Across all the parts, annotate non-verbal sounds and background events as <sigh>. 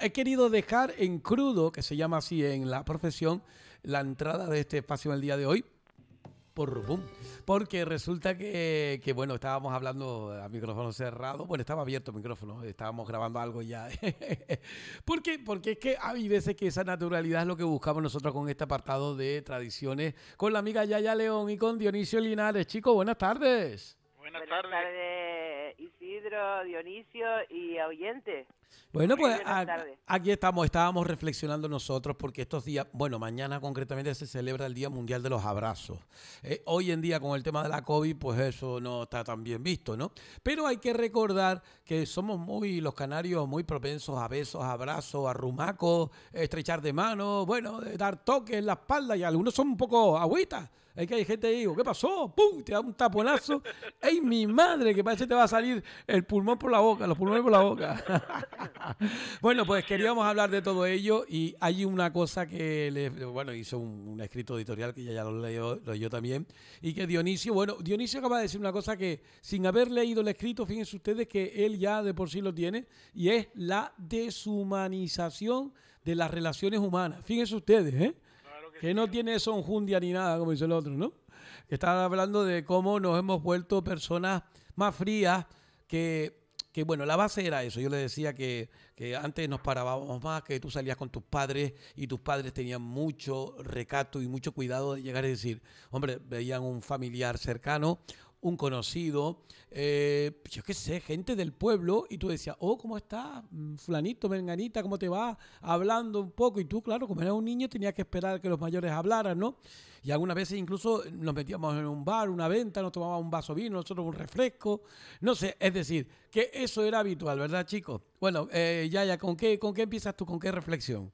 he querido dejar en crudo, que se llama así en la profesión, la entrada de este espacio en el día de hoy. Por boom. Porque resulta que, bueno, estábamos hablando a micrófono cerrado. Bueno, estaba abierto el micrófono, estábamos grabando algo ya. <laughs> porque Porque es que hay veces que esa naturalidad es lo que buscamos nosotros con este apartado de tradiciones, con la amiga Yaya León y con Dionisio Linares. Chicos, buenas tardes. Buenas, tardes. Dionisio y oyente. Bueno, pues aquí estamos, estábamos reflexionando nosotros porque estos días, bueno, mañana concretamente se celebra el Día Mundial de los Abrazos. Eh, hoy en día con el tema de la COVID, pues eso no está tan bien visto, ¿no? Pero hay que recordar que somos muy, los canarios, muy propensos a besos, abrazos, a rumacos, estrechar de manos, bueno, dar toques en la espalda y algunos son un poco agüitas. Es que hay gente que digo, ¿qué pasó? ¡Pum! Te da un taponazo. <laughs> ¡Ey, mi madre! Que parece que te va a salir el pulmón por la boca, los pulmones por la boca. <laughs> <laughs> bueno, pues queríamos hablar de todo ello y hay una cosa que, le, bueno, hizo un, escrito editorial que ya, lo leyó, yo también y que Dionisio, bueno, Dionisio acaba de decir una cosa que sin haber leído el escrito, fíjense ustedes que él ya de por sí lo tiene y es la deshumanización de las relaciones humanas. Fíjense ustedes, ¿eh? que, no tiene eso ni nada, como dice el otro, ¿no? Está hablando de cómo nos hemos vuelto personas más frías que que bueno, la base era eso. Yo le decía que, antes nos parábamos más, que tú salías con tus padres y tus padres tenían mucho recato y mucho cuidado de llegar a decir, hombre, veían un familiar cercano un conocido, eh, yo qué sé, gente del pueblo, y tú decías, oh, ¿cómo estás? Mm, fulanito, menganita, ¿cómo te va? Hablando un poco, y tú, claro, como era un niño, tenías que esperar que los mayores hablaran, ¿no? Y algunas veces incluso nos metíamos en un bar, una venta, nos tomábamos un vaso de vino, nosotros un refresco, no sé, es decir, que eso era habitual, ¿verdad, chicos? Bueno, eh, Yaya, ¿con qué, ¿con qué empiezas tú? ¿Con qué reflexión?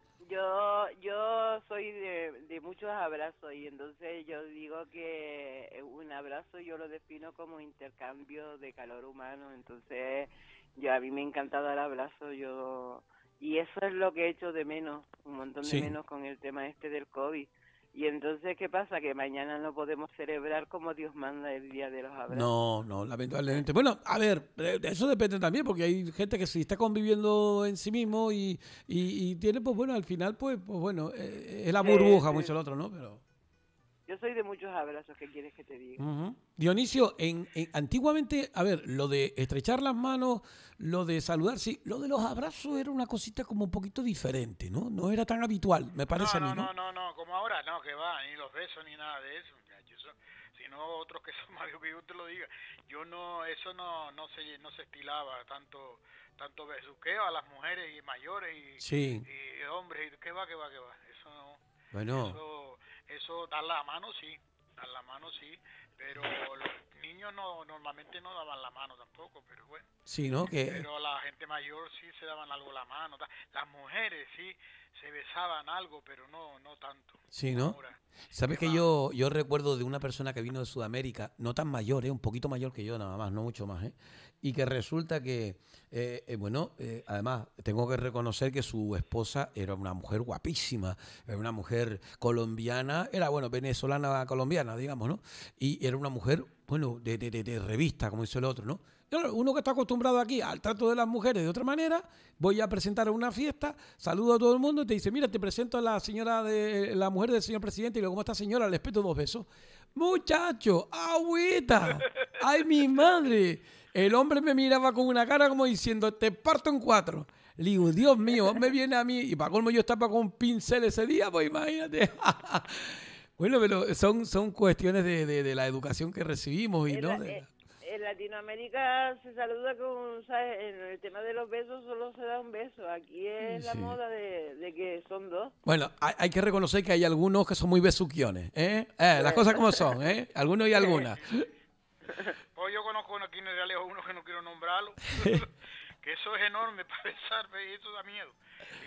soy de, muchos abrazos y entonces yo digo que eh, un abrazo yo lo defino como intercambio de calor humano, entonces yo a mí me encantado el abrazo, yo y eso es lo que he hecho de menos, un montón de menos con el tema este del COVID. Y entonces, ¿qué pasa? Que mañana no podemos celebrar como Dios manda el Día de los Abrazos. No, no, lamentablemente. Bueno, a ver, eh, eso depende también, porque hay gente que sí está conviviendo en sí mismo y, y, tiene, pues bueno, al final, pues, pues bueno, eh, es la burbuja, mucho pues, el otro, ¿no? Pero... Yo soy de muchos abrazos, que quieres que te diga? Dionisio, en, antiguamente, a ver, lo de estrechar las manos, lo de saludar, sí, lo de los abrazos era una cosita como un poquito diferente, ¿no? No era tan habitual, me parece no, no, a mí, ¿no? No, no, no, como ahora, no, que va, ni los besos ni nada de eso, eso sino otros que son <laughs> más que yo te lo diga. Yo no, eso no, no, se, no se estilaba tanto tanto besuqueo a las mujeres y mayores y, hombres, y qué va, qué va, qué va. Eso no. Bueno. Eso, dar la mano sí, dar la mano sí, pero niños no normalmente no daban la mano tampoco, pero bueno. Sí, ¿no? Que... Pero la gente mayor sí se daban algo la mano. Las mujeres sí se besaban algo, pero no, tanto. Sí, ¿no? Sabes que yo, yo recuerdo de una persona que vino de Sudamérica, no tan mayor, ¿eh? un poquito mayor que yo nada más, no mucho más, eh, y que resulta que, eh, eh, bueno, además tengo que reconocer que su esposa era una mujer guapísima, era una mujer colombiana, era, bueno, venezolana colombiana, digamos, ¿no? Y era una mujer bueno, de, revista, como hizo el otro, ¿no? Uno que está acostumbrado aquí al trato de las mujeres de otra manera, voy a presentar a una fiesta, saludo a todo el mundo y te dice, mira, te presento a la señora de la mujer del señor presidente y luego, ¿cómo está señora? Le respeto dos besos. Muchacho, agüita, ay mi madre. El hombre me miraba con una cara como diciendo, te parto en cuatro. Le digo, Dios mío, me viene a mí. Y para colmo yo estaba con un pincel ese día, pues imagínate. <laughs> Bueno, pero son, son cuestiones de, de, la educación que recibimos y en no... Eh, en Latinoamérica se saluda con, En el tema de los besos solo se da un beso. Aquí es la moda de, de, que son dos. Bueno, hay, hay, que reconocer que hay algunos que son muy besuquiones, ¿eh? eh las cosas como son, ¿eh? Algunos y algunas. <laughs> Pues yo conozco uno aquí en el uno que no quiero nombrarlo, <laughs> que eso es enorme para y eso da miedo.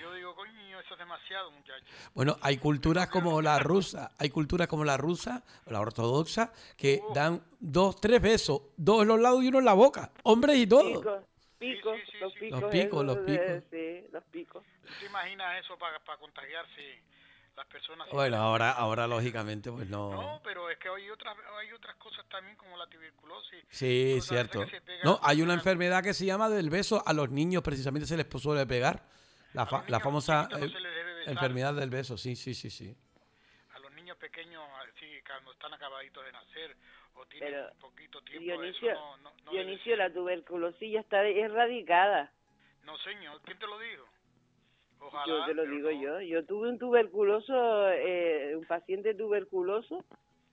Yo digo, coño, eso es demasiado, muchachos. Bueno, hay culturas como la rusa, hay culturas como la rusa la ortodoxa que dan dos, tres besos, dos en los lados y uno en la boca, hombres y todo. los, picos los picos, los picos. los picos. te imaginas eso para, para contagiarse? las personas. Bueno, ahora, ahora lógicamente, pues no. No, pero es que hay otras, hay otras cosas también como la tuberculosis. Sí, cierto. No, hay una enfermedad que se llama del beso. A los niños precisamente se les puso de pegar. La, famosa eh, enfermedad del beso, sí, sí, sí, sí. A los niños pequeños, ah, cuando están acabaditos de nacer o tienen poquito tiempo, Dionisio, Dionisio la tuberculosis ya está erradicada. No, señor, ¿quién te lo dijo? yo te lo digo yo. Yo tuve un tuberculoso, eh, un paciente tuberculoso,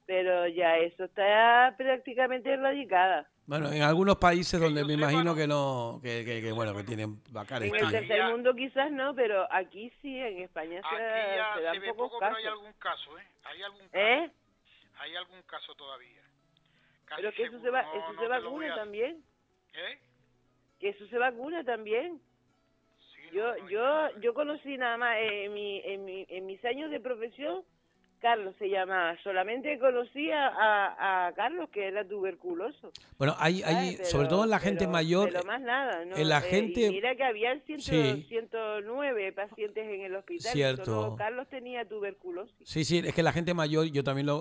pero ya eso está prácticamente erradicada. Bueno, en algunos países donde me imagino que no, que, que, bueno, que tienen vacaciones. En el tercer este mundo quizás no, pero aquí sí, en España se, da poco, pero hay algún caso, ¿eh? Hay algún caso, ¿Eh? Hay algún caso todavía. pero que eso se, va, eso se vacuna también. ¿Eh? Que eso se vacuna también. yo yo yo conocí nada más eh, en, mi, en, mi, en mis años de profesión Carlos se llamaba. Solamente conocía a, Carlos que era tuberculoso. Bueno, hay, hay sobre todo en la gente mayor. Pero más nada, En eh, la eh, gente. mira que había 109 pacientes en el hospital. Cierto. Carlos tenía tuberculosis. Sí, sí, es que la gente mayor, yo también lo,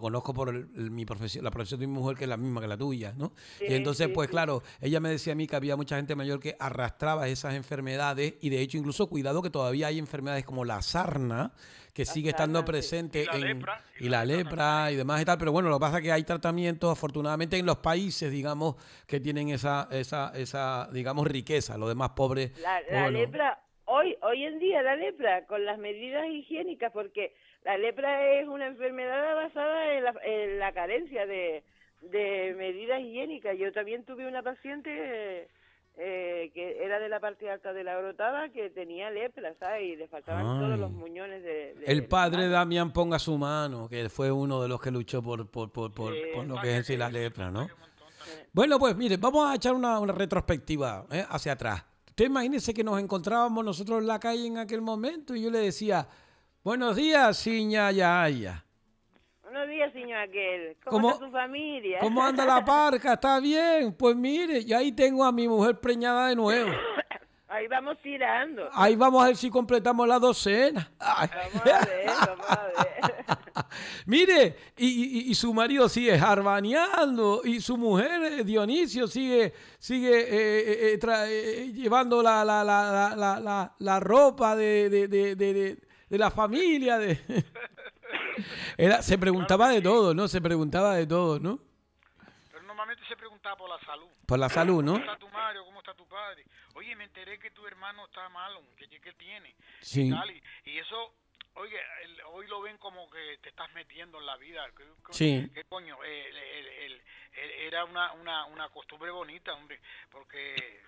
conozco por mi profesión, la profesión de mi mujer, que es la misma que la tuya, ¿no? y entonces, pues claro, ella me decía a mí que había mucha gente mayor que arrastraba esas enfermedades y de hecho, incluso cuidado que todavía hay enfermedades como la sarna que sigue estando presente y la, lepra, y, demás y tal, pero bueno, lo que pasa es que hay tratamientos afortunadamente en los países, digamos, que tienen esa, esa, digamos, riqueza, los demás pobres. La, pues lepra, hoy, hoy en día la lepra, con las medidas higiénicas, porque la lepra es una enfermedad basada en la, carencia de medidas higiénicas. Yo también tuve una paciente eh, que era de la parte alta de la grotada, que tenía lepra, ¿sabes? Y le faltaban todos los muñones de... el padre Damián ponga su mano, que fue uno de los que luchó por, por, lo que es decir la lepra, ¿no? Bueno, pues mire, vamos a echar una, retrospectiva ¿eh? hacia atrás. Usted imagínese que nos encontrábamos nosotros en la calle en aquel momento y yo le decía, buenos días, Siña ya. Buenos días, señor aquel. ¿Cómo, familia? ¿Cómo anda la parca? ¿Está bien? Pues mire, yo ahí tengo a mi mujer preñada de nuevo. <coughs> Ahí vamos tirando. Ahí vamos a ver si completamos la docena. Vamos a a ver. <laughs> Mire, y, y, su marido sigue jarbaneando y su mujer, eh, Dionisio, sigue, sigue eh, eh, llevando la, ropa de, de la familia. De... <laughs> Era, se preguntaba de todo, ¿no? Se preguntaba de todo, ¿no? Pero normalmente se preguntaba por la salud. Por la salud, ¿no? ¿Cómo está tu ¿Cómo está tu padre? Oye, me enteré que tu hermano está malo, que, tiene. Sí. Y, eso Oye, hoy lo ven como que te estás metiendo en la vida. ¿Qué, sí. ¿qué coño? el, era una, una, una costumbre bonita, hombre, porque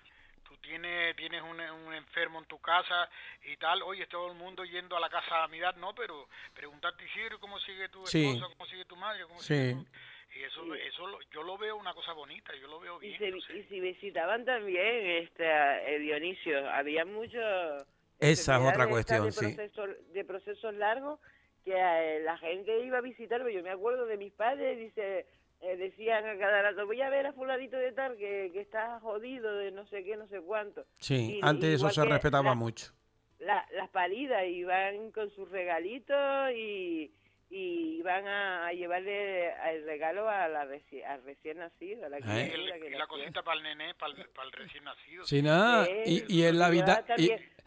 tú tienes, tienes un, un, enfermo en tu casa y tal, oye, todo el mundo yendo a la casa a mirar, no, pero preguntarte, Isidro, ¿cómo sigue tu esposa? ¿Cómo sigue tu madre? ¿Cómo sí. Y eso, eso yo lo veo una cosa bonita, yo lo veo bien. Y si visitaban también, este, eh, Dionisio, había mucho... Esa es otra cuestión, de sí. De procesos largos que eh, la gente iba a visitar. yo me acuerdo de mis padres, dice eh, decían a cada rato, voy a ver a fuladito de tal que, que está jodido de no sé qué, no sé cuánto. Sí, antes eso se respetaba mucho. las palidas y van con sus regalitos y, y van a, llevarle el regalo a la al recién nacido. A la, la, ¿Eh? cosita para el nené, para el, recién nacido. Sí, nada, y, en la vida...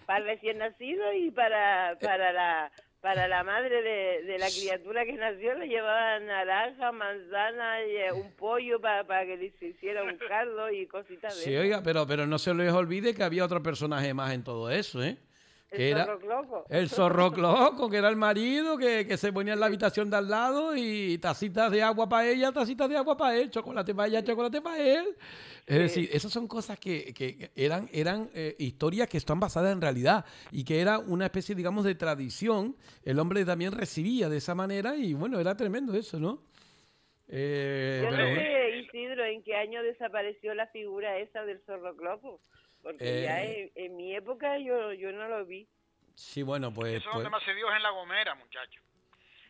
Para el recién nacido y para, eh, para la para la madre de, la criatura que nació le llevaban naranja, manzana y eh, un pollo para, que les hiciera un caldo y cositas de Sí, oiga, pero, pero no se les olvide que había otro personaje más en todo eso, ¿eh? el zorro cloco el zorro que era el marido que, se ponía en la habitación de al lado y tacitas de agua para ella, tacitas de agua para él, chocolate para ella, chocolate para él. Es decir, esas son cosas que, eran, eran eh, historias que están basadas en realidad y que era una especie, digamos, de tradición. El hombre también recibía de esa manera y bueno, era tremendo eso, ¿no? Eh, Yo pero, Isidro, en qué año desapareció la figura esa del zorro loco. Porque ya eh, en, mi época yo, yo no lo vi. Sí, bueno, pues... Eso es que pues. más se dio en La Gomera, muchacho.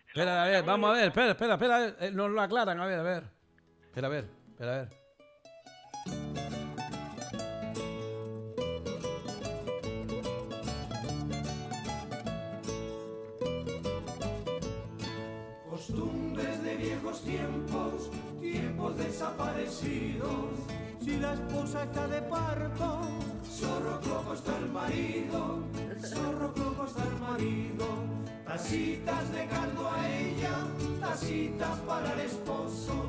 espera, a ver, vamos a ver, espera, espera, espera, eh, nos lo aclaran, a ver, a ver. Espera, a ver, espera, a ver. Costumbres de viejos tiempos, tiempos desaparecidos si la esposa está de parto. Zorro coco está el marido, zorro coco está el marido. Tacitas de caldo a ella, tacitas para el esposo.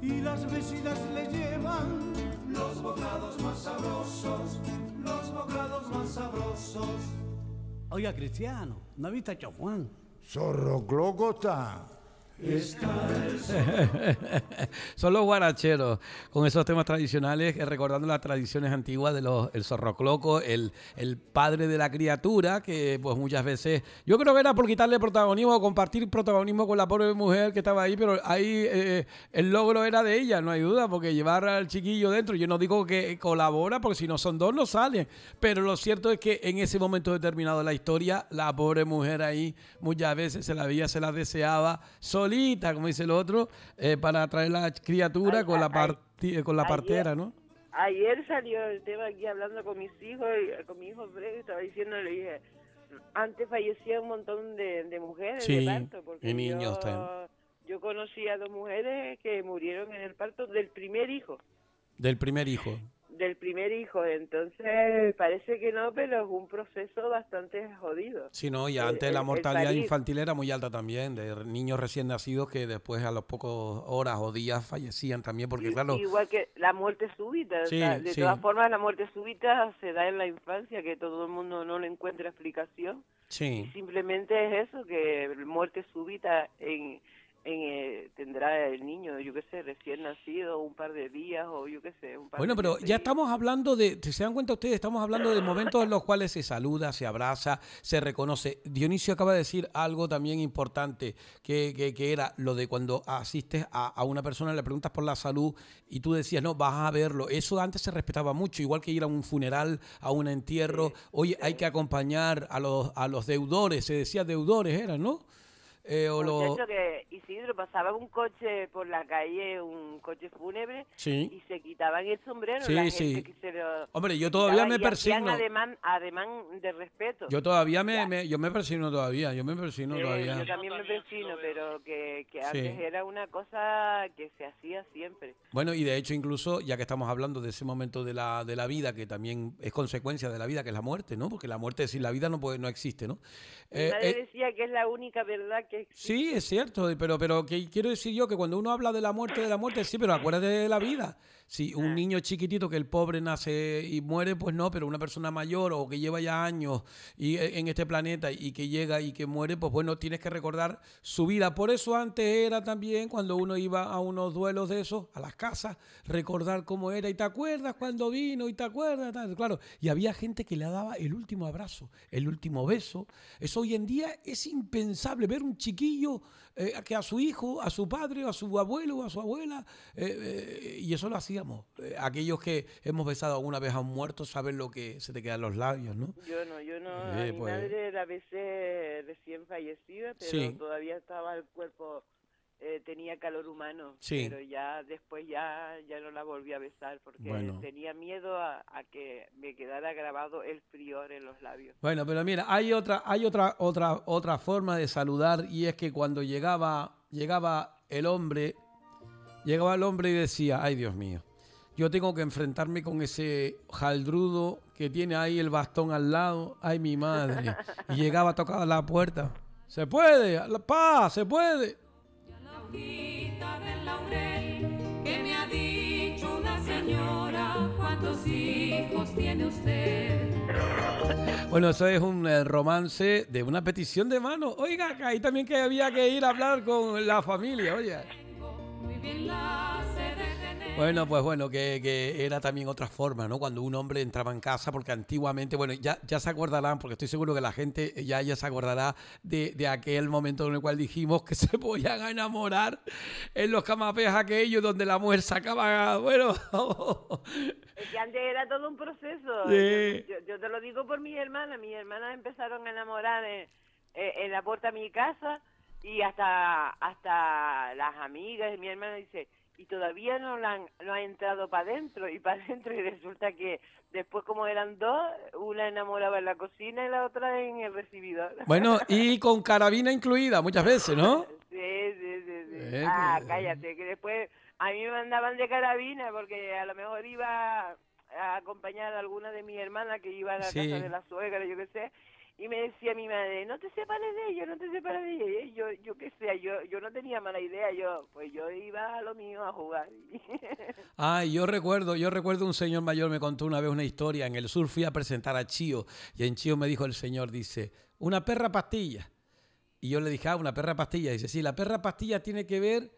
Y las vecinas le llevan los bocados más sabrosos, los bocados más sabrosos. Oiga, Cristiano, ¿no viste a Juan? Zorro Cloco está. <laughs> Son los guaracheros con esos temas tradicionales, eh, recordando las tradiciones antiguas de los el zorrocloco, el, el padre de la criatura, que pues muchas veces, yo creo que era por quitarle protagonismo, o compartir protagonismo con la pobre mujer que estaba ahí, pero ahí eh, el logro era de ella, no hay duda, porque llevar al chiquillo dentro, yo no digo que colabora, porque si no son dos no salen, pero lo cierto es que en ese momento determinado de la historia, la pobre mujer ahí muchas veces se la veía, se la deseaba, solo como dice el otro, eh, para traer la criatura con, la parti, eh, con la partera, ¿no? Ayer salió el tema aquí hablando con mis hijos, con mi hijo Fred, estaba diciéndole, antes fallecía un montón de, mujeres de parto. Porque y niños yo, también. Yo conocí a dos mujeres que murieron en el parto del primer hijo. Del primer hijo del primer hijo, entonces parece que no, pero es un proceso bastante jodido. Sí, no, y antes la mortalidad infantil era muy alta también, de niños recién nacidos que después a los pocos horas o días fallecían también, porque claro... Igual que la muerte súbita, de todas formas la muerte súbita se da en la infancia, que todo el mundo no le encuentra explicación. Sí. simplemente es eso, que muerte súbita en eh, tendrá el niño, yo qué sé, recién nacido, un par de días o yo qué sé. Un par bueno, pero ya estamos hablando de, se dan cuenta ustedes, estamos hablando de momentos en los cuales se saluda, se abraza, se reconoce. Dionisio acaba de decir algo también importante, que, que, era lo de cuando asistes a, una persona, le preguntas por la salud y tú decías, no, vas a verlo. Eso antes se respetaba mucho, igual que ir a un funeral, a un entierro. Hoy hay que acompañar a los, a los deudores, se decía deudores, eran, ¿no? Eh, o lo... que Isidro pasaba un coche por la calle, un coche fúnebre, y se quitaban el sombrero. la gente que se Hombre, yo todavía me persigno. además de respeto. Yo todavía me, yo me persigno todavía, yo me eh, todavía. Yo también me persino, pero que, antes era una cosa que se hacía siempre. Bueno, y de hecho incluso, ya que estamos hablando de ese momento de la, de la vida, que también es consecuencia de la vida, que es la muerte, ¿no? Porque la muerte sin la vida no, puede, no existe, ¿no? Mi eh, eh, decía que es la única verdad Sí, es cierto, pero, pero que quiero decir yo que cuando uno habla de la muerte, de la muerte, sí, pero acuérdate de la vida. Si un niño chiquitito que el pobre nace y muere, pues no, pero una persona mayor o que lleva ya años eh, en este planeta y que llega y que muere, pues bueno, tienes que recordar su vida. Por eso antes era también cuando uno iba a unos duelos de esos, a las casas, recordar cómo era y te acuerdas cuando vino y te acuerdas, claro. Y había gente que le daba el último abrazo, el último beso. Eso hoy en día es impensable ver un chiquillo eh, que a su hijo, a su padre, a su abuelo, a su abuela. Eh, eh, y eso lo hacíamos. aquellos que hemos besado alguna vez a un muerto saben lo que se te queda en los labios, ¿no? Yo no, yo no. mi pues. madre la besé recién fallecida, pero todavía estaba el cuerpo eh, tenía calor humano, pero ya después ya, ya no la volví a besar porque tenía miedo a, que me quedara grabado el frío en los labios. Bueno, pero mira, hay otra, hay otra, otra, otra forma de saludar y es que cuando llegaba, llegaba el hombre, llegaba el hombre y decía, ay Dios mío, yo tengo que enfrentarme con ese jaldrudo que tiene ahí el bastón al lado, ay mi madre, <laughs> y llegaba a tocar la puerta. Se puede, pa, se puede del laurel que me ha dicho una señora cuántos hijos tiene usted. Bueno, eso es un eh, romance de una petición de mano. Oiga, ahí también que había que ir a hablar con la familia, oye. Muy bien las bueno, pues bueno, que, era también otra forma, ¿no? Cuando un hombre entraba en casa, porque antiguamente, bueno, ya, ya se acordarán, porque estoy seguro que la gente ya, ya se acordará de, aquel momento en el cual dijimos que <laughs> se podían enamorar en los camapés aquellos donde la mujer sacaba, bueno... <laughs> Es que antes era todo un proceso. Yo, te lo digo por mi hermanas. Mis hermanas empezaron a enamorar en, en, la puerta de mi casa y hasta hasta las amigas de mi hermana dice y todavía no la han, ha entrado para adentro y para <laughs> adentro y resulta que después como eran dos, una enamoraba en la cocina y la otra en el recibidor. <laughs> Bueno, y con carabina incluida muchas veces, ¿no? sí, sí, sí. Eh, ah, pues, eh. cállate, que después a mí me andaban de carabina porque a lo mejor iba a acompañar a alguna de mis hermanas que iba a la casa de la suegra, yo qué sé, y me decía mi madre, no te separes de ella, no te separes de ella. Yo, yo qué sé, yo, yo no tenía mala idea, yo pues yo iba a lo mío a jugar. ah, <laughs> yo recuerdo, yo recuerdo un señor mayor me contó una vez una historia, en el sur fui a presentar a Chío y en Chío me dijo el señor, dice, una perra pastilla. Y yo le dije, ah, una perra pastilla. dice, sí, la perra pastilla tiene que ver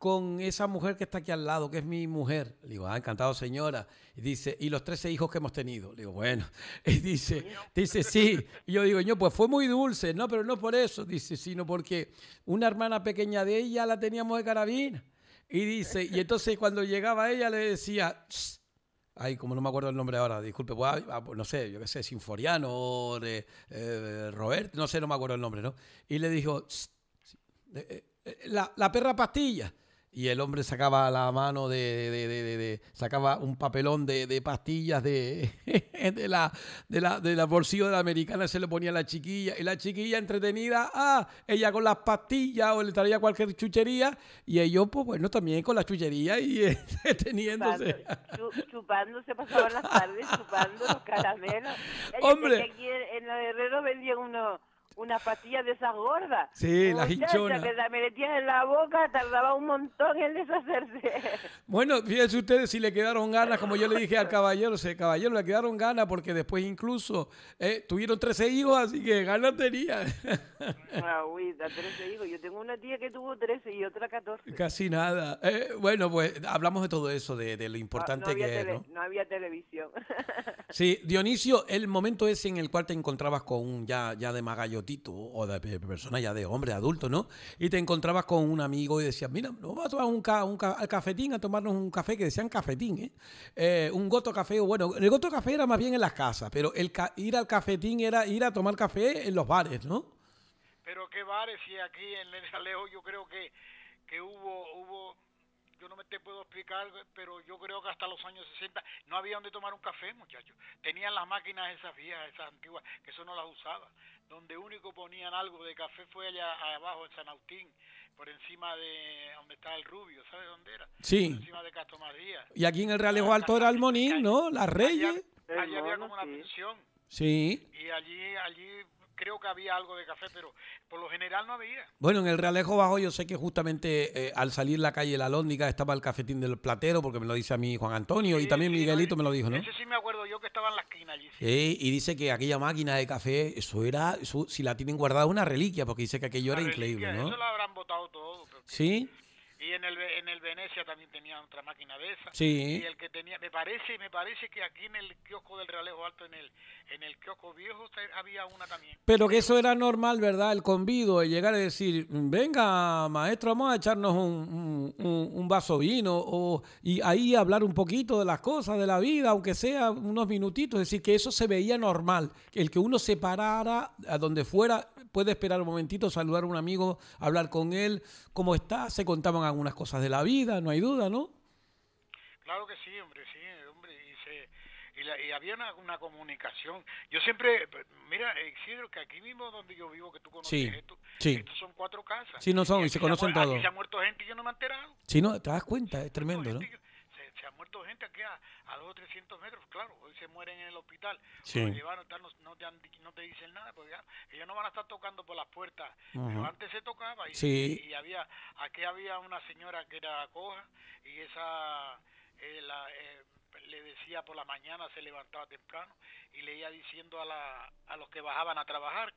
con esa mujer que está aquí al lado, que es mi mujer. Le digo, ah, encantado, señora. Y dice, y los 13 hijos que hemos tenido. Le digo, bueno. <laughs> Y dice, dice, sí. Y yo digo, yo pues fue muy dulce. No, pero no por eso. Dice, sino porque una hermana pequeña de ella la teníamos de carabina. Y dice, y entonces cuando llegaba ella le decía, ay, como no me acuerdo el nombre ahora, disculpe, pues, ah, pues, no sé, yo qué sé, Sinforiano, de, eh, eh, Robert, no sé, no me acuerdo el nombre, ¿no? Y le dijo, eh, la, la perra pastilla y el hombre sacaba la mano de, de, sacaba un papelón de, pastillas <laughs> de, la de la la bolsillo de la americana se le ponía a la chiquilla y la chiquilla entretenida ah ella con las pastillas o le traía cualquier chuchería y ellos pues bueno también con las chucherías y <laughs> entreteniéndose chupando, chupándose pasaban las tardes chupando los caramelos <laughs> hombre aquí en, la los vendían unos una pastilla de esas gordas. Sí, la hinchona. que me metías en la boca, tardaba un montón en deshacerse. <laughs> Bueno, fíjense ustedes si le quedaron ganas, como yo le dije al caballero, ese caballero le quedaron ganas porque después incluso eh, tuvieron 13 hijos, así que ganas tenía. 13 <laughs> ah, hijos. Yo tengo una tía que tuvo 13 y otra 14. Casi nada. Eh, bueno, pues hablamos de todo eso, de, lo importante que ¿no? había televisión. Sí, Dionisio, el momento ese en el cual te encontrabas con un ya, ya de magallo tito o de persona ya de hombre, adulto, ¿no? Y te encontrabas con un amigo y decías, mira, nos vamos a tomar un, ca un cafetín, a tomarnos un café, que decían cafetín, ¿eh? ¿eh? un goto café, o bueno, el goto café era más bien en las casas, pero el ir al cafetín era ir a tomar café en los bares, ¿no? Pero qué bares, si aquí en Alejo yo creo que, que hubo, hubo yo no me te puedo explicar, pero yo creo que hasta los años 60 no había donde tomar un café, muchachos. Tenían las máquinas esas viejas, esas antiguas, que eso no las usaba. Donde único ponían algo de café fue allá abajo en San Agustín, por encima de donde estaba el Rubio, ¿sabes dónde era? Sí. Por encima de Castro Y aquí en el Realejo ah, Alto era el Monín, ¿no? Las Reyes. Allí había como una prisión. Sí. Y allí, allí creo que había algo de café, pero por lo general no había. Bueno, en el Realejo Bajo yo sé que justamente eh, al salir la calle La Lóndica estaba el cafetín del platero, porque me lo dice a mí Juan Antonio, y también Miguelito me lo dijo, ¿no? Ese sí me acuerdo yo que estaba en la esquina allí. y dice que aquella máquina de café, eso era, si la tienen guardada, una reliquia, porque dice que aquello era increíble, ¿no? Eso la habrán botado todo. Sí y en el en el Venecia también tenía otra máquina de esa sí. y el que tenía me parece me parece que aquí en el kiosco del Realejo Alto en el en el kiosco viejo había una también pero que eso era normal verdad el convido de llegar a decir venga maestro vamos a echarnos un, un, vaso vino o, y ahí hablar un poquito de las cosas de la vida aunque sea unos minutitos es decir que eso se veía normal el que uno se parara a donde fuera puede esperar un momentito, saludar a un amigo, hablar con él, cómo está, se contaban algunas cosas de la vida, no hay duda, ¿no? Claro que sí, hombre, sí, hombre, y, se, y, había una, comunicación. Yo siempre, mira, Isidro, que aquí mismo donde yo vivo, que tú conoces, esto, sí. estos son cuatro casas. Sí, no son, y, se conocen todos. se ha muerto gente y yo no me he enterado. Sí, no, te das cuenta, es tremendo, ¿no? se ha muerto gente aquí a, a o 300 metros, claro, hoy se mueren en el hospital, sí. Pues llevaron, no, no, te no, te dicen nada, porque ellos no van a estar tocando por las puertas, pero antes se tocaba y, y, había, aquí había una señora que era coja y esa, eh, la, eh, le decía por la mañana, se levantaba temprano y leía diciendo a, la, a los que bajaban a trabajar,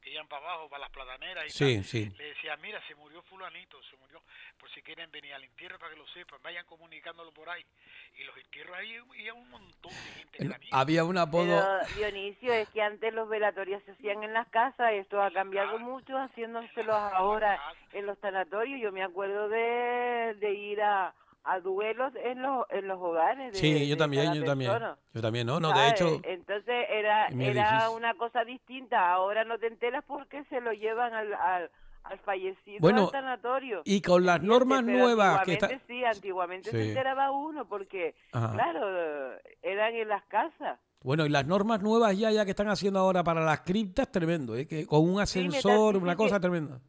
que iban para abajo, para las plataneras y le decía, mira, se murió fulanito, se murió, por si quieren venir al entierro para que lo sepan, vayan comunicándolo por ahí. Y los entierros ahí un montón de gente. había un apodo... Dionisio, es que antes los velatorios se hacían en las casas, esto ha cambiado mucho haciéndoselos ahora en los tanatorios. Yo me acuerdo de, de ir a a duelos en los, en los hogares. sí, yo también, yo también. Yo también, no, no, de hecho. Entonces era, era una cosa distinta, ahora no te enteras porque se lo llevan al, al al fallecido al sanatorio. Y con las normas nuevas que está... sí, antiguamente se enteraba uno porque claro, eran en las casas. Bueno, y las normas nuevas ya ya que están haciendo ahora para las criptas tremendo, es ¿eh? que con un ascensor, una cosa tremenda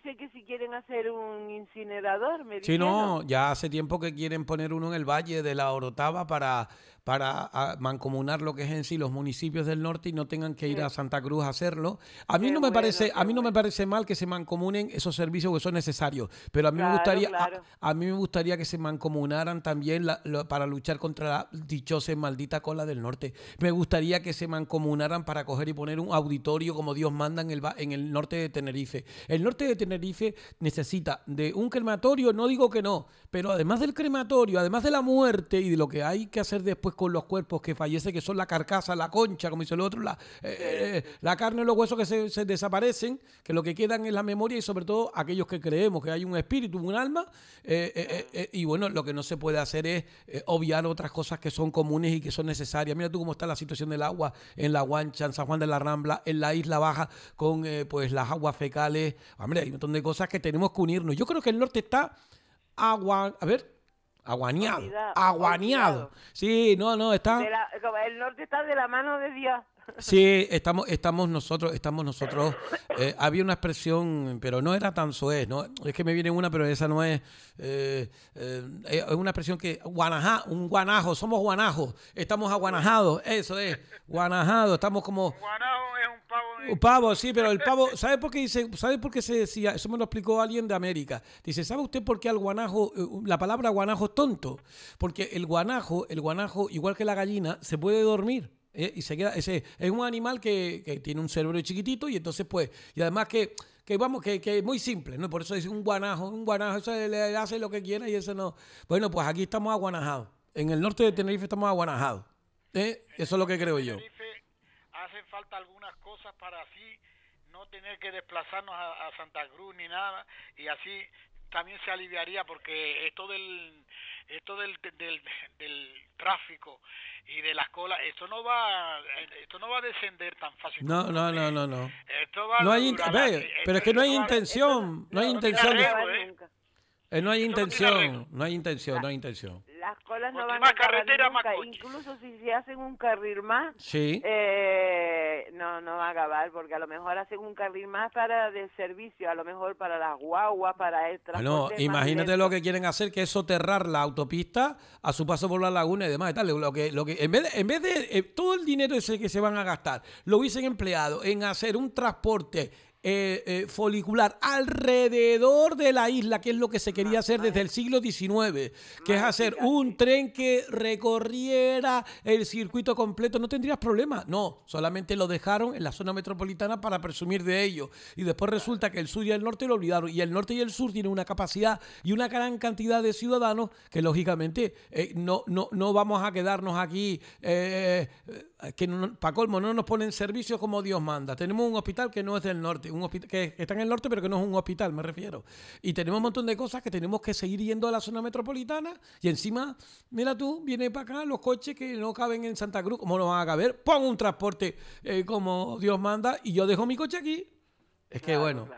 dice que si quieren hacer un incinerador, me Sí, no, ya hace tiempo que quieren poner uno en el Valle de la Orotava para para ah, mancomunar lo que es en sí los municipios del norte y no tengan que ir a Santa Cruz a hacerlo. A mí no me parece, a mí no me parece mal que se mancomunen esos servicios que son necesarios, pero a mí me gustaría, a, mí me gustaría que se mancomunaran también para luchar contra la dichosa y maldita cola del norte. Me gustaría que se mancomunaran para coger y poner un auditorio como Dios manda en el en el norte de Tenerife. El norte de Tenerife necesita de un crematorio, no digo que no, pero además del crematorio, además de la muerte y de lo que hay que hacer después con los cuerpos que fallecen, que son la carcasa, la concha, como dice el otro, la, carne eh, y eh, eh, la carne, los huesos que se, desaparecen, que lo que quedan es la memoria y sobre todo aquellos que creemos que hay un espíritu, un alma, y bueno, lo que no se puede hacer es obviar otras cosas que son comunes y que son necesarias. Mira tú cómo está la situación del agua en La Guancha, en San Juan de la Rambla, en la Isla Baja, con pues las aguas fecales. Hombre, hay un montón de cosas que tenemos que unirnos. Yo creo que el norte está agua, a ver, Aguaneado. aguaneado. Sí, no, no, está. el norte está de la mano de Dios. <laughs> Sí, estamos, estamos nosotros, estamos nosotros. Eh, había una expresión, pero no era tan suez, ¿no? Es que me viene una, pero esa no es. Eh, eh, es una expresión que guanajá, un guanajo, somos guanajos, estamos aguanajados, eso es, guanajado, estamos como. Un Pavo, sí, pero el pavo, ¿sabe por qué dice, sabe por qué se decía? Eso me lo explicó alguien de América. Dice, ¿sabe usted por qué al guanajo, eh, la palabra guanajo es tonto? Porque el guanajo, el guanajo, igual que la gallina, se puede dormir. Eh, y se queda, ese, es un animal que, tiene un cerebro chiquitito y entonces pues, y además que vamos, que, es muy simple, ¿no? Por eso dice un guanajo, un guanajo, eso le hace lo que quiera y eso no. Bueno, pues aquí estamos aguanajados. En el norte de Tenerife estamos aguanajados. ¿eh? Eso es lo que creo yo falta algunas cosas para así no tener que desplazarnos a, Santa Cruz ni nada y así también se aliviaría porque esto del esto del, del, tráfico y de las colas esto no va esto no va a descender tan fácilmente. no no no no no no hay pero es que no hay intención no hay intención ¿eh? Eh, no hay intención, no hay intención, no hay intención. Las colas no van a acabar Incluso si se hacen un carril más, sí. Eh, no, no va a acabar, porque a lo mejor hacen un carril más para de servicio, a lo mejor para las guaguas, para el transporte. No, imagínate lo que quieren hacer, que es soterrar la autopista a su paso por la laguna y demás Lo que, lo que, en vez de, en vez de eh, todo el dinero ese que se van a gastar, lo hubiesen empleado en hacer un transporte eh, eh, folicular alrededor de la isla, que es lo que se quería hacer desde el siglo XIX, que es hacer un tren que recorriera el circuito completo, no tendrías problema. No, solamente lo dejaron en la zona metropolitana para presumir de ello. Y después resulta que el sur y el norte lo olvidaron. Y el norte y el sur tienen una capacidad y una gran cantidad de ciudadanos que lógicamente eh, no, no, vamos a quedarnos aquí que para colmo no nos ponen servicios como Dios manda. Tenemos un hospital que no es del norte, un hospital, que está en el norte, pero que no es un hospital, me refiero. Y tenemos un montón de cosas que tenemos que seguir yendo a la zona metropolitana. Y encima, mira tú, viene para acá los coches que no caben en Santa Cruz. ¿Cómo no van a caber? Pon un transporte eh, como Dios manda y yo dejo mi coche aquí. Es que bueno,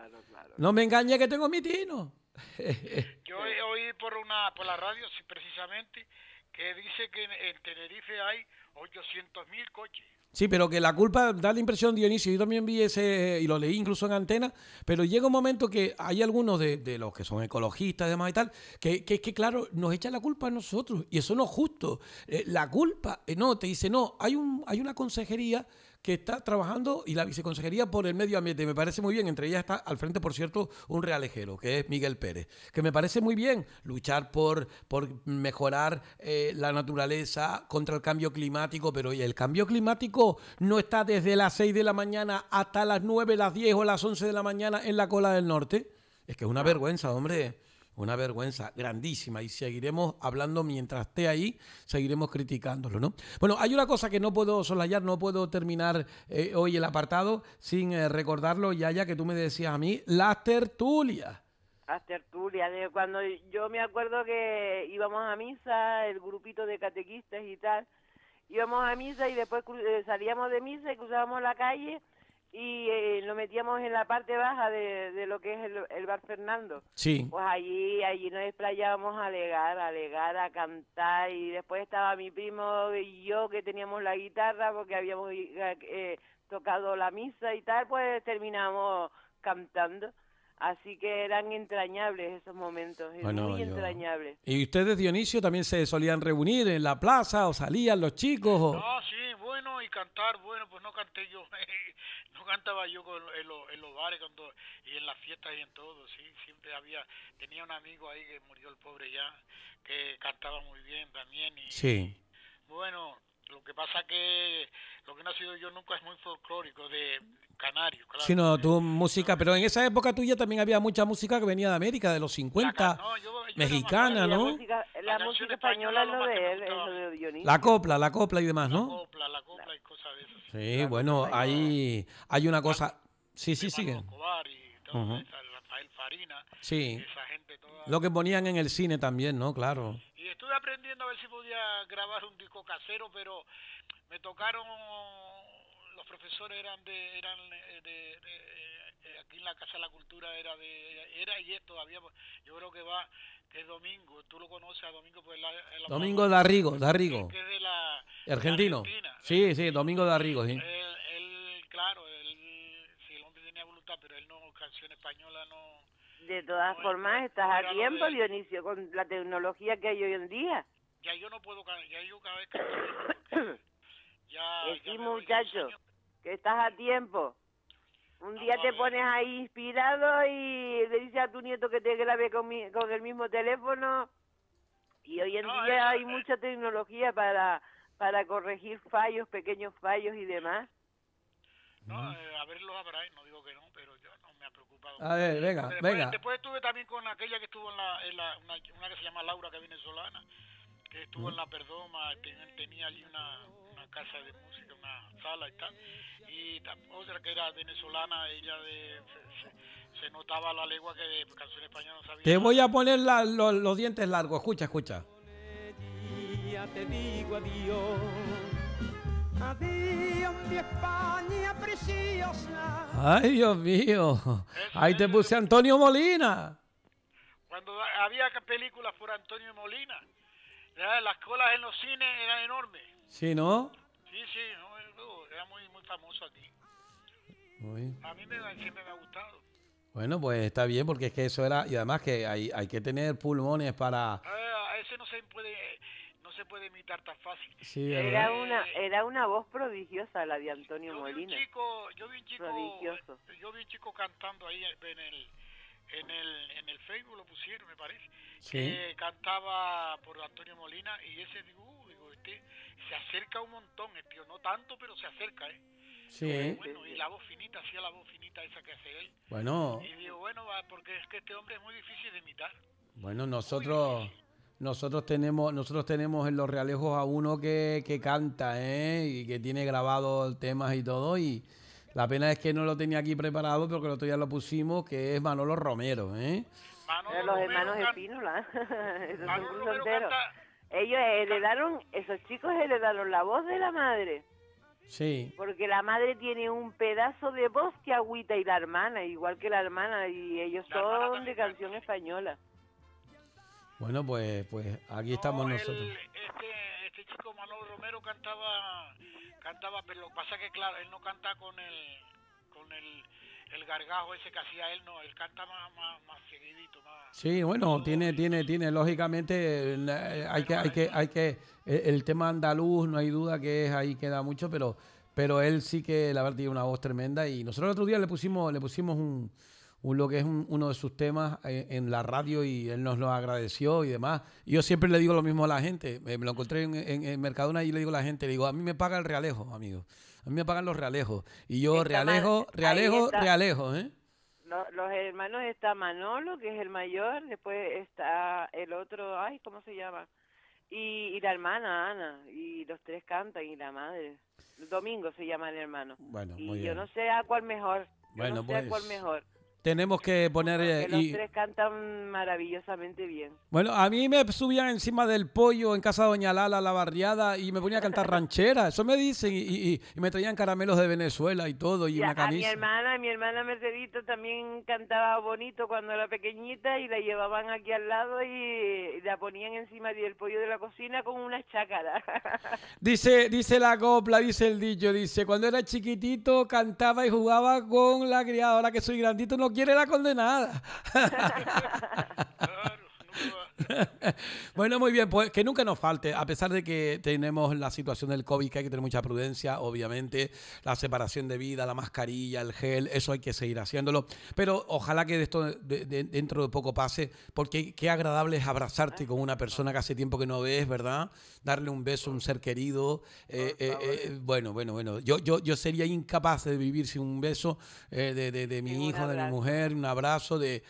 no me engañe que tengo mi tino. <laughs> yo oí por, una, por la radio, precisamente, que dice que en, en Tenerife hay 800.000 coches. Sí, pero que la culpa da la impresión, Dionisio, yo también vi ese, y lo leí incluso en antena, pero llega un momento que hay algunos de, los que son ecologistas y demás y tal, que, es que claro, nos echan la culpa a nosotros, y eso no es justo. Eh, la culpa, eh, no, te dice, no, hay, un, hay una consejería que está trabajando y la viceconsejería por el medio ambiente. Me parece muy bien. Entre ellas está al frente, por cierto, un realejero, que es Miguel Pérez. Que me parece muy bien luchar por, por mejorar eh, la naturaleza contra el cambio climático. Pero el cambio climático no está desde las 6 de la mañana hasta las 9, las 10 o las 11 de la mañana en la cola del norte. Es que es una vergüenza, hombre. Una vergüenza grandísima y seguiremos hablando mientras esté ahí, seguiremos criticándolo, ¿no? Bueno, hay una cosa que no puedo soslayar, no puedo terminar eh, hoy el apartado sin eh, recordarlo, Yaya, que tú me decías a mí, las tertulias. Las tertulias, cuando yo me acuerdo que íbamos a misa, el grupito de catequistas y tal, íbamos a misa y después eh, salíamos de misa y cruzábamos la calle y eh, lo metíamos en la parte baja de, lo que es el, bar Fernando. Sí. Pues allí, allí nos desplayábamos a alegar, a alegar, a cantar y después estaba mi primo y yo que teníamos la guitarra porque habíamos eh, tocado la misa y tal, pues terminamos cantando. Así que eran entrañables esos momentos, muy entrañables. ¿Y ustedes, Dionisio, también se solían reunir en la plaza o salían los chicos? cantar, bueno, pues no canté yo, <laughs> no cantaba yo en, los, en los bares cuando, y en las fiestas y en todo, sí, siempre había, tenía un amigo ahí que murió el pobre ya, que cantaba muy bien también. Y, Bueno, lo que pasa que lo que he nacido yo nunca es muy folclórico, de canario, claro. Sí, no, tu música, pero en esa época tuya también había mucha música que venía de América, de los 50, mexicana, ¿no? La música, española es lo de él, de Dionisio. La copla, la copla y demás, ¿no? La copla, la copla y cosas de esas. Sí, bueno, ahí hay, hay una cosa... Sí, sí, sigue. Sí, uh -huh. Farina, sí. Esa gente toda... Lo que ponían en el cine también, ¿no? Claro estuve aprendiendo a ver si podía grabar un disco casero, pero me tocaron, los profesores eran de, eran eh, de, de, eh, eh, aquí en la Casa de la Cultura era de, era y es todavía, pues, yo creo que va, que es Domingo, tú lo conoces a Domingo, pues la, Domingo Darrigo, Darrigo. Que es de la, Argentino. sí, sí, Domingo Darrigo, sí. de todas pues, formas, pues, estás pues, a tiempo, Dionisio, con la tecnología que hay hoy en día. Ya yo no puedo, ya yo cada vez <coughs> <coughs> ya, sí, muchacho, que estás a tiempo. Un día te pones ahí inspirado y le dices a tu nieto que te grabe con, mi, con el mismo teléfono. Y hoy en día hay mucha eh. tecnología para, para corregir fallos, pequeños fallos y demás. No, eh, a ver los eh, no digo que no. A ver, venga, después, venga. Después estuve también con aquella que estuvo en la, en la una, que se llama Laura, que es venezolana, que estuvo mm. en La Perdoma, tenía allí una, casa de música, una sala y tal. Y otra que era venezolana, ella de, se, notaba la lengua que de canción española no sabía. Te voy a poner los, dientes largos, escucha, escucha. Te digo adiós, adiós mi España preciosa. Ay, Dios mío. Ahí te puse Antonio Molina. Cuando había películas por Antonio Molina, las colas en los cines eran enormes. Sí, ¿no? Sí, sí, era muy, muy famoso aquí. A mí me, me ha gustado. Bueno, pues está bien, porque es que eso era. Y además que hay, hay que tener pulmones para. A ah, ese no se puede puede imitar tan fácil. Eh, era, una, era una voz prodigiosa la de Antonio Molina. chico, yo vi un chico, Yo vi un chico cantando ahí en el, en el, en el Facebook, lo pusieron, me parece, que cantaba por Antonio Molina y ese digo, este se acerca un montón, el este tío, no tanto, pero se acerca, ¿eh? Sí. bueno, y la voz finita, hacía la voz finita esa que hace él. Bueno. Y digo, bueno, porque es que este hombre es muy difícil de imitar. Bueno, nosotros... Nosotros tenemos, nosotros tenemos en Los Realejos a uno que, que canta, ¿eh? Y que tiene grabado temas y todo. Y la pena es que no lo tenía aquí preparado, pero que el otro día lo pusimos, que es Manolo Romero, ¿eh? los hermanos Espínola. <laughs> Ellos heredaron, esos chicos le heredaron la voz de la madre. Sí. Porque la madre tiene un pedazo de voz que agüita y la hermana, igual que la hermana, y ellos son de canción española. Bueno, pues, pues aquí estamos nosotros. Este, este, chico Manolo Romero cantaba, cantaba, pero lo que pasa es que claro, él no canta con el, con el, gargajo ese que hacía él, no, él canta más, más, seguidito, más. Sí, bueno, tiene, tiene, tiene, lógicamente, eh, hay que, hay que, hay que, eh, el tema andaluz, no hay duda que es ahí queda mucho, pero, pero él sí que la verdad tiene una voz tremenda y nosotros el otro día le pusimos, le pusimos un lo que es uno de sus temas eh, en, la radio y él nos lo agradeció y demás. yo siempre le digo lo mismo a la gente. Eh, me, lo encontré en, en, Mercadona y le digo a la gente, digo, a mí me paga el realejo, amigo. A mí me pagan los realejos. Y yo, realejo, realejo, realejo, ¿eh? Los, hermanos está Manolo, que es el mayor, después está el otro, ay, ¿cómo se llama? Y, la hermana Ana, y los tres cantan, y la madre. Domingo se llama el hermano. Bueno, y yo no sé a cuál mejor. Yo no sé a cuál pues, mejor. Tenemos que poner... Eh, y... los tres cantan maravillosamente bien. Bueno, a mí me subían encima del pollo en casa de Doña Lala, la barriada, y me ponía a cantar <laughs> ranchera. Eso me dicen. Y, me traían caramelos de Venezuela y todo, y A mi hermana, mi hermana Mercedito también cantaba bonito cuando era pequeñita y la llevaban aquí al lado y la ponían encima del pollo de la cocina con una chácara. <laughs> dice, dice la copla, dice el dicho, dice, cuando era chiquitito cantaba y jugaba con la criada. Ahora que soy grandito no quiero quiere la condenada. <laughs> <laughs> <laughs> <laughs> bueno, muy bien, pues que nunca nos falte, a pesar de que tenemos la situación del COVID, que hay que tener mucha prudencia, obviamente, la separación de vida, la mascarilla, el gel, eso hay que seguir haciéndolo, pero ojalá que esto dentro de poco pase, porque qué agradable es abrazarte con una persona que hace tiempo que no ves, ¿verdad? Darle un beso a un ser querido. Eh, ah, eh, ah, eh, bueno, bueno, bueno, yo, yo, yo sería incapaz de vivir sin un beso de, mi hijo, de mi mujer, un abrazo de,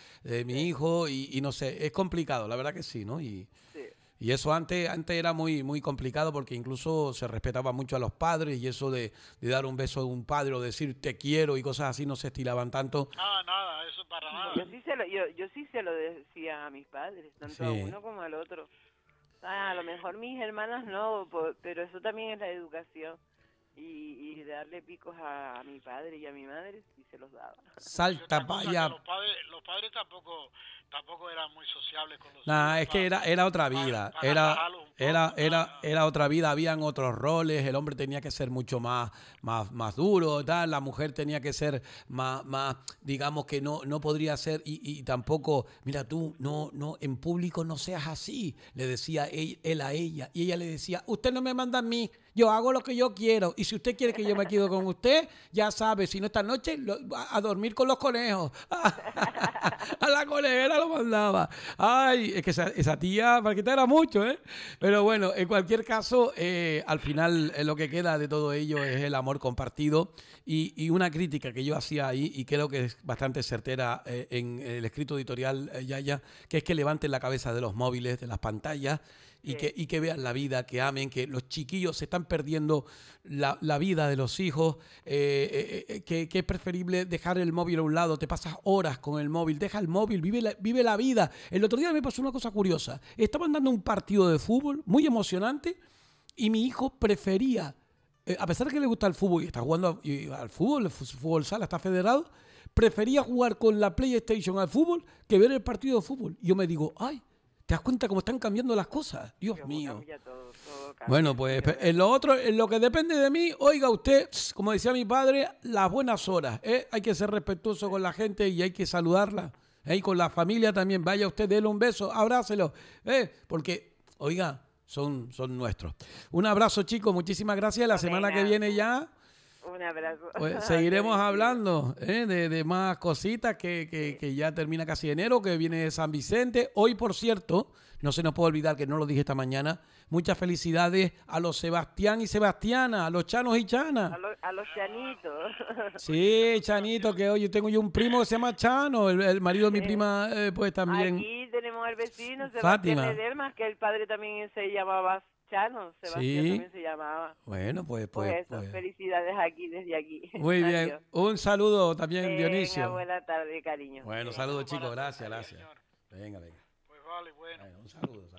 mi hijo, y, y no sé, es complicado, la verdad que sí, Y, eso antes, antes era muy, muy complicado porque incluso se respetaba mucho a los padres y eso de, dar un beso a un padre o decir te quiero y cosas así no se estilaban tanto. nada, eso para nada. Yo sí se lo, yo, sí se lo decía a mis padres, tanto a uno como al otro. Ah, a lo mejor mis hermanas no, pero eso también es la educación y, darle picos a, mi padre y a mi madre y se los daba. <laughs> Salta vaya. Los padres, los padres tampoco tampoco eran muy sociables con los Nah, es que era era otra vida, era era era era otra vida, habían otros roles, el hombre tenía que ser mucho más más más duro, tal, la mujer tenía que ser más más digamos que no no podría ser y, y tampoco, mira tú, no no en público no seas así, le decía él, él a ella y ella le decía, "Usted no me manda a mí, yo hago lo que yo quiero." Y si usted quiere que yo me quede con usted, ya sabe, si no esta noche, a, dormir con los conejos. <laughs> a la conejera lo mandaba. Ay, es que esa, tía para era mucho, ¿eh? Pero bueno, en cualquier caso, eh, al final eh, lo que queda de todo ello es el amor compartido y, una crítica que yo hacía ahí y creo que es bastante certera eh, en el escrito editorial, Yaya, que es que levanten la cabeza de los móviles, de las pantallas y, que, que vean la vida, que amen, que los chiquillos se están perdiendo la, vida de los hijos, eh, eh, eh, que, es preferible dejar el móvil a un lado, te pasas horas con el móvil, deja el móvil, vive la, vive la vida. El otro día me pasó una cosa curiosa, estaban dando un partido de fútbol muy emocionante y mi hijo prefería, a pesar de que le gusta el fútbol y está jugando al fútbol, el fútbol sala está federado, prefería jugar con la PlayStation al fútbol que ver el partido de fútbol. Y yo me digo, ay, ¿Te das cuenta cómo están cambiando las cosas? Dios mío. bueno, pues en lo otro, en eh, lo que depende de mí, oiga usted, <sniffs> como decía mi padre, las buenas horas. ¿eh? Hay que ser respetuoso con la gente y hay que saludarla. ¿eh? Y con la familia también. Vaya usted, déle un beso, abrácelo. ¿eh? Porque, oiga, son, son nuestros. Un abrazo, chicos. Muchísimas gracias. La semana que ah. viene ya un abrazo. Pues <laughs> seguiremos hablando ¿eh? de, más cositas que, que, ya termina casi enero, que viene de San Vicente. Hoy, por cierto, no se nos puede olvidar que no lo dije esta mañana. Muchas felicidades a los Sebastián y Sebastiana, a los Chanos y Chana. A, los Chanitos. <laughs> Sí, Chanito, que hoy tengo yo un primo que se llama Chano, el, marido de mi prima, eh, pues también. Aquí tenemos al vecino Sebastián Fátima. que el padre también se llamaba Chano, Sebastián sí. también se llamaba. Bueno, pues, pues, pues, eso, pues, felicidades aquí, desde aquí. <laughs> Muy bien, un saludo también, venga, Dionisio. Buena tarde, cariño. Bueno, saludos chicos, gracias, gracias. Venga, venga. Pues vale, bueno. bueno un saludo.